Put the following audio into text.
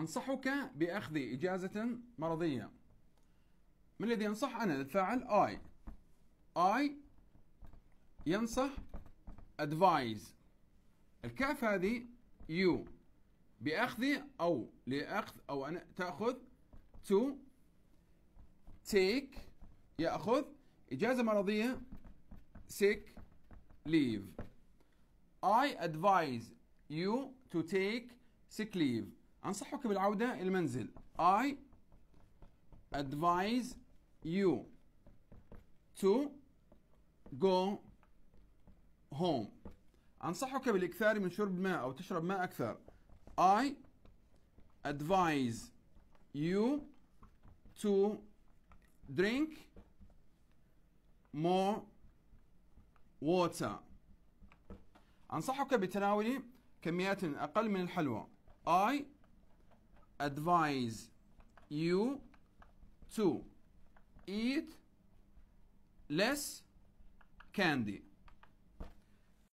أنصحك بأخذ إجازة مرضية من الذي ينصح أنا الفاعل I I ينصح advise الكاف هذه you بأخذ أو لأخذ أو أن تأخذ to take يأخذ إجازة مرضية sick leave I advise you to take sick leave أنصحك بالعودة الى المنزل I advise you to go home أنصحك بالإكثار من شرب ماء أو تشرب ماء أكثر I advise you to drink more water أنصحك بتناول كميات أقل من الحلوى I advise you to eat less candy